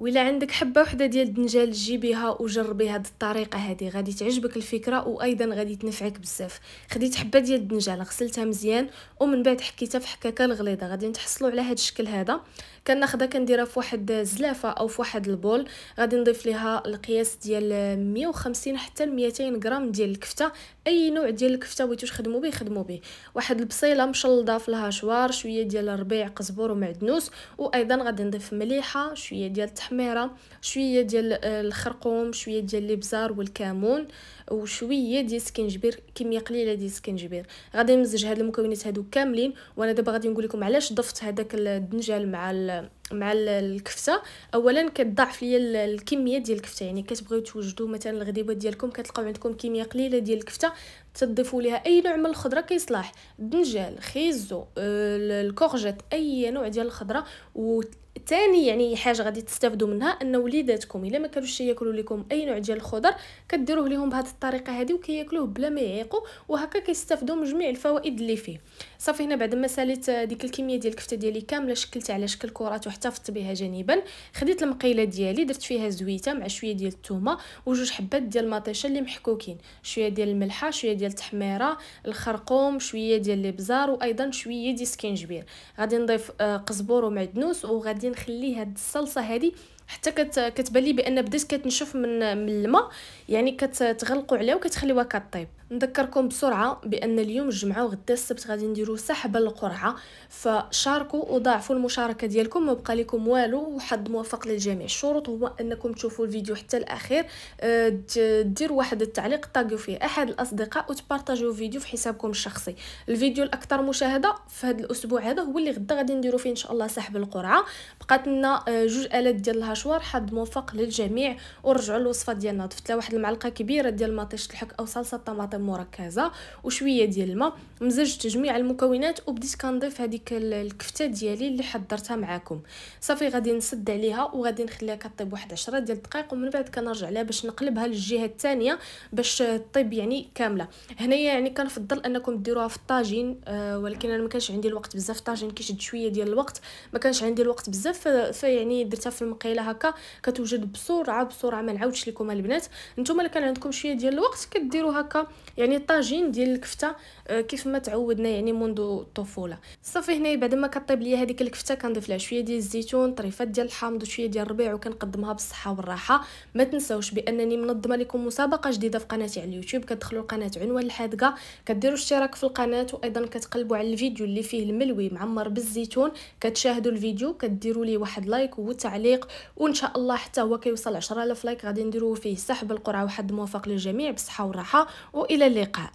ولا عندك حبه وحده ديال الدنجال جيبيها وجربي هاد الطريقه هادي غادي تعجبك الفكره وايضا غادي تنفعك بزاف خديت حبه ديال الدنجال غسلتها مزيان ومن بعد حكيتها في حكاكه الغليظه غادي نتحصلوا على هاد الشكل هذا كناخدها كنديرها في واحد زلافه او في واحد البول غادي نضيف ليها القياس ديال 150 حتى ل 200 غرام ديال الكفته اي نوع ديال الكفته بغيتو تخدمو به خدمو به واحد البصيله مشلضه في الهاشوار شويه ديال الربيع قزبر ومعدنوس وايضا غادي نضيف مليحه شويه ديال التحميره شويه ديال الخرقوم شويه ديال الابزار والكمون وشويه ديال السكنجبير كميه قليله ديال السكنجبير غادي نمزج هاد المكونات هادو كاملين وانا دابا غادي نقول لكم علاش ضفت هذاك الدنجال مع مع الكفته اولا كتضاعف ليا الكميه ديال الكفته يعني كتبغيو توجدوا مثلا الغديبه ديالكم كتلقاو عندكم كميه قليله ديال الكفته تضيفوا ليها اي نوع من الخضره كيصلاح الدنجال خيزو آه، الكورجيت اي نوع ديال الخضره ثاني يعني حاجه غادي تستافدوا منها ان وليداتكم الا ما كانوش ياكلوا لكم اي نوع ديال الخضر كديروه لهم بهذه الطريقه هذه وكياكلوه بلا ما يعيقوا وهكا كيستافدوا من جميع الفوائد اللي فيه صافي هنا بعد ما ساليت ديك الكميه ديال الكفته ديالي كامله شكلتها على شكل كرات واحتفظت بها جانبا خديت المقيله ديالي درت فيها زويته مع شويه ديال الثومه وجوج حبات ديال المطيشه اللي محكوكين شويه ديال الملحه شويه ديال التحميره الخرقوم شويه ديال الابزار وايضا شويه ديال السكنجبير غادي نضيف آه، قزبور ومعدنوس وغادي غادي نخلي هاد الصلصه هادي حتى كتبان لي بان بديت كتنشف من من الماء يعني كتغلقوا عليها وكتخليوها كطيب نذكركم بسرعه بان اليوم الجمعه وغدا السبت غادي نديروا سحب القرعه فشاركوا وضاعفوا المشاركه ديالكم ما لكم والو وحد موفق للجميع الشروط هو انكم تشوفوا الفيديو حتى الاخير آه، ديروا واحد التعليق طاقوا فيه احد الاصدقاء وتبارطاجيو الفيديو في حسابكم الشخصي الفيديو الاكثر مشاهده في هذا الاسبوع هذا هو اللي غدا غادي نديروا فيه ان شاء الله سحب القرعه بقات لنا آه، جوج الات ديال الهاش مشوار حد موفق للجميع ورجعوا للوصفه ديالنا ضفت لها واحد المعلقه كبيره ديال مطيش الحك او صلصه طماطم مركزه وشويه ديال الماء مزجت جميع المكونات وبديت كنضيف هذيك الكفته ديالي اللي حضرتها معاكم صافي غادي نسد عليها وغادي نخليها كطيب واحد 10 ديال الدقائق ومن بعد كنرجع لها باش نقلبها للجهه الثانيه باش طيب يعني كامله هنايا يعني كنفضل انكم ديروها في الطاجين أه ولكن انا ما كانش عندي الوقت بزاف الطاجين كيشد شويه ديال الوقت ما كانش عندي الوقت بزاف فيعني درتها في المقيله هكا كتوجد بسرعه بسرعه ما نعاودش لكم البنات نتوما اللي كان عندكم شويه ديال الوقت كديروا هكا يعني الطاجين ديال الكفته آه، كيف ما تعودنا يعني منذ الطفوله صافي هنا بعد ما كطيب ليا هذيك الكفته كنضيف لها شويه ديال الزيتون طريفات ديال الحامض وشويه ديال الربيع وكنقدمها بالصحه والراحه ما تنساوش بانني منظمه لكم مسابقه جديده في قناتي على اليوتيوب كتدخلوا القناه عنوان الحادقه كديروا اشتراك في القناه وايضا كتقلبوا على الفيديو اللي فيه الملوي معمر بالزيتون كتشاهدوا الفيديو كديروا ليه واحد لايك وتعليق وان شاء الله حتى هو كيوصل 10000 لايك غادي نديرو فيه سحب القرعه وحد موفق للجميع بالصحه والراحه والى اللقاء